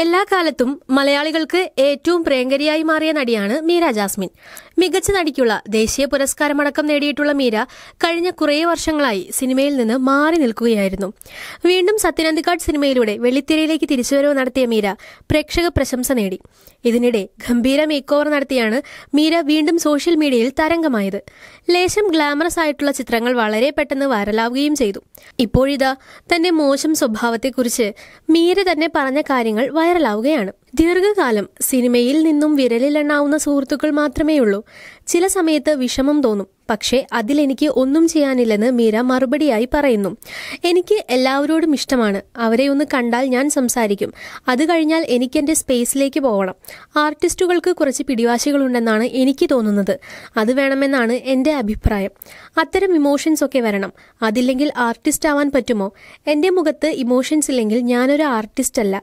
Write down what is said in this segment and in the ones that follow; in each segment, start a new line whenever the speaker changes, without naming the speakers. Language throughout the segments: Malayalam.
എല്ലാ കാലത്തും മലയാളികൾക്ക് ഏറ്റവും പ്രിയങ്കരിയായി മാറിയ നടിയാണ് മീര ജാസ്മിൻ മികച്ച നടിക്കുള്ള ദേശീയ പുരസ്കാരമടക്കം നേടിയിട്ടുള്ള മീര കഴിഞ്ഞ കുറേ വർഷങ്ങളായി സിനിമയിൽ നിന്ന് മാറി നിൽക്കുകയായിരുന്നു വീണ്ടും സത്യനന്ദിക്കാട് സിനിമയിലൂടെ വെള്ളിത്തിരയിലേക്ക് തിരിച്ചുവരവ് നടത്തിയ മീര പ്രേക്ഷക പ്രശംസ നേടി ഇതിനിടെ ഗംഭീര മേക്ക് ഓവർ നടത്തിയാണ് മീര വീണ്ടും സോഷ്യൽ മീഡിയയിൽ തരംഗമായത് ലേശം ഗ്ലാമറസ് ആയിട്ടുള്ള ചിത്രങ്ങൾ വളരെ പെട്ടെന്ന് വൈറലാവുകയും ചെയ്തു ഇപ്പോഴിതാ തന്റെ മോശം സ്വഭാവത്തെക്കുറിച്ച് മീര തന്നെ പറഞ്ഞ കാര്യങ്ങൾ വൈറലാവുകയാണ് ദീർഘകാലം സിനിമയിൽ നിന്നും വിരലിലെണ്ണാവുന്ന സുഹൃത്തുക്കൾ മാത്രമേയുള്ളൂ ചില സമയത്ത് വിഷമം തോന്നും പക്ഷേ അതിലെനിക്ക് ഒന്നും ചെയ്യാനില്ലെന്ന് മീര മറുപടിയായി പറയുന്നു എനിക്ക് എല്ലാവരോടും ഇഷ്ടമാണ് അവരെ ഒന്ന് കണ്ടാൽ ഞാൻ സംസാരിക്കും അത് കഴിഞ്ഞാൽ എനിക്ക് എൻ്റെ സ്പേസിലേക്ക് പോകണം ആർട്ടിസ്റ്റുകൾക്ക് കുറച്ച് പിടിവാശികളുണ്ടെന്നാണ് എനിക്ക് തോന്നുന്നത് അത് വേണമെന്നാണ് എൻ്റെ അഭിപ്രായം അത്തരം ഇമോഷൻസ് ഒക്കെ വരണം അതില്ലെങ്കിൽ ആർട്ടിസ്റ്റ് ആവാൻ പറ്റുമോ എൻ്റെ മുഖത്ത് ഇമോഷൻസ് ഇല്ലെങ്കിൽ ഞാനൊരു ആർട്ടിസ്റ്റ് അല്ല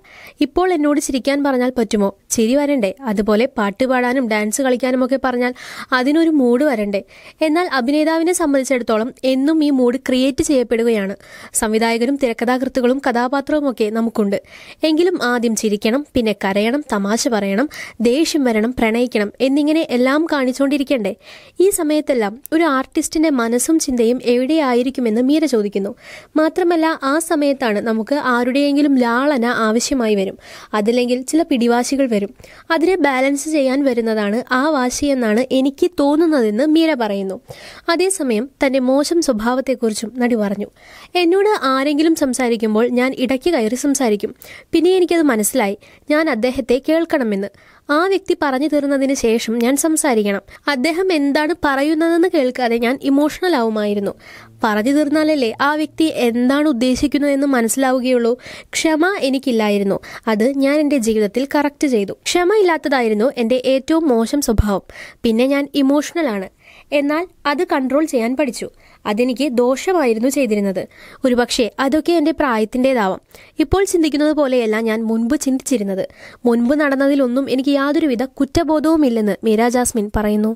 ഇപ്പോൾ എന്നോട് ചിരിക്കാൻ പറഞ്ഞാൽ പറ്റുമോ ചിരി വരണ്ടേ അതുപോലെ പാട്ട് പാടാനും ഡാൻസ് കളിക്കാനും ഒക്കെ പറഞ്ഞാൽ അതിനൊരു മൂഡ് വരണ്ടേ എന്നാൽ അഭിനേതാവിനെ സംബന്ധിച്ചിടത്തോളം എന്നും ഈ മൂഡ് ക്രിയേറ്റ് ചെയ്യപ്പെടുകയാണ് സംവിധായകരും തിരക്കഥാകൃത്തുകളും കഥാപാത്രവുമൊക്കെ നമുക്കുണ്ട് എങ്കിലും ആദ്യം ചിരിക്കണം പിന്നെ കരയണം തമാശ പറയണം ദേഷ്യം വരണം പ്രണയിക്കണം എന്നിങ്ങനെ എല്ലാം കാണിച്ചുകൊണ്ടിരിക്കണ്ടേ ഈ സമയത്തെല്ലാം ഒരു ആർട്ടിസ്റ്റിന്റെ മനസ്സും ചിന്തയും എവിടെയായിരിക്കുമെന്ന് മീര ചോദിക്കുന്നു മാത്രമല്ല ആ സമയത്താണ് നമുക്ക് ആരുടെയെങ്കിലും ലാളന ആവശ്യമായി വരും അതില്ലെങ്കിൽ ചില പിടിവാശികൾ വരും അതിനെ ബാലൻസ് ചെയ്യാൻ വരുന്നതാണ് ആ വാശി എന്നാണ് എനിക്ക് തോന്നുന്നതെന്ന് മീര പറയുന്നു അതേസമയം തന്റെ മോശം സ്വഭാവത്തെക്കുറിച്ചും നടി പറഞ്ഞു എന്നോട് ആരെങ്കിലും സംസാരിക്കുമ്പോൾ ഞാൻ ഇടയ്ക്ക് കയറി സംസാരിക്കും പിന്നെ എനിക്കത് മനസ്സിലായി ഞാൻ അദ്ദേഹത്തെ കേൾക്കണമെന്ന് ആ വ്യക്തി പറഞ്ഞു തീർന്നതിന് ശേഷം ഞാൻ സംസാരിക്കണം അദ്ദേഹം എന്താണ് പറയുന്നതെന്ന് കേൾക്കാതെ ഞാൻ ഇമോഷണൽ ആവുമായിരുന്നു പറഞ്ഞു തീർന്നാലല്ലേ ആ വ്യക്തി എന്താണ് ഉദ്ദേശിക്കുന്നതെന്ന് മനസ്സിലാവുകയുള്ളൂ ക്ഷമ എനിക്കില്ലായിരുന്നു അത് ഞാൻ എൻ്റെ ജീവിതത്തിൽ കറക്റ്റ് ചെയ്തു ക്ഷമ ഇല്ലാത്തതായിരുന്നു എൻ്റെ ഏറ്റവും മോശം സ്വഭാവം പിന്നെ ഞാൻ ഇമോഷണലാണ് എന്നാൽ അത് കൺട്രോൾ ചെയ്യാൻ പഠിച്ചു അതെനിക്ക് ദോഷമായിരുന്നു ചെയ്തിരുന്നത് ഒരുപക്ഷെ അതൊക്കെ എൻ്റെ പ്രായത്തിൻ്റെതാവാം ഇപ്പോൾ ചിന്തിക്കുന്നത് പോലെയല്ല ഞാൻ മുൻപ് ചിന്തിച്ചിരുന്നത് മുൻപ് നടന്നതിലൊന്നും എനിക്ക് യാതൊരുവിധ കുറ്റബോധവുമില്ലെന്ന് മീരാ ജാസ്മിൻ പറയുന്നു